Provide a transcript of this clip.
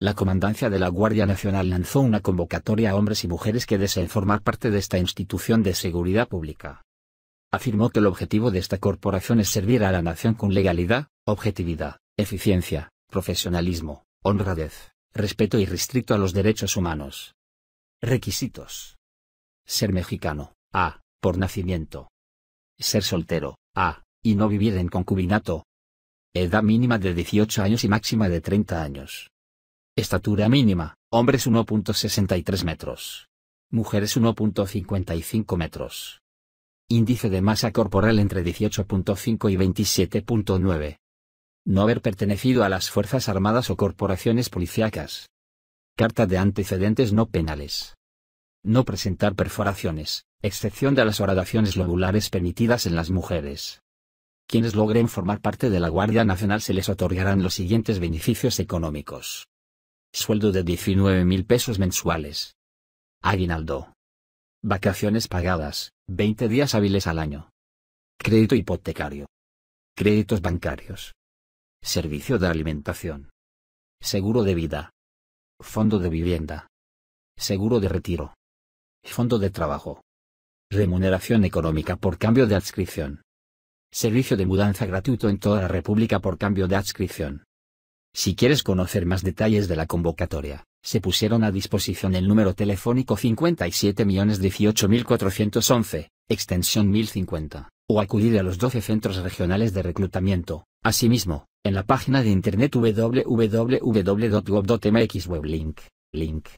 La Comandancia de la Guardia Nacional lanzó una convocatoria a hombres y mujeres que deseen formar parte de esta institución de seguridad pública. Afirmó que el objetivo de esta corporación es servir a la nación con legalidad, objetividad, eficiencia, profesionalismo, honradez, respeto y restricto a los derechos humanos. Requisitos. Ser mexicano, A, por nacimiento. Ser soltero, A, y no vivir en concubinato. Edad mínima de 18 años y máxima de 30 años. Estatura mínima, hombres 1.63 metros. Mujeres 1.55 metros. Índice de masa corporal entre 18.5 y 27.9. No haber pertenecido a las Fuerzas Armadas o corporaciones policíacas. Carta de antecedentes no penales. No presentar perforaciones, excepción de las horadaciones lobulares permitidas en las mujeres. Quienes logren formar parte de la Guardia Nacional se les otorgarán los siguientes beneficios económicos. Sueldo de 19 mil pesos mensuales. Aguinaldo. Vacaciones pagadas, 20 días hábiles al año. Crédito hipotecario. Créditos bancarios. Servicio de alimentación. Seguro de vida. Fondo de vivienda. Seguro de retiro. Fondo de trabajo. Remuneración económica por cambio de adscripción. Servicio de mudanza gratuito en toda la República por cambio de adscripción. Si quieres conocer más detalles de la convocatoria, se pusieron a disposición el número telefónico 57.018.411, extensión 1050, o acudir a los 12 centros regionales de reclutamiento. Asimismo, en la página de internet www.gov.mx link,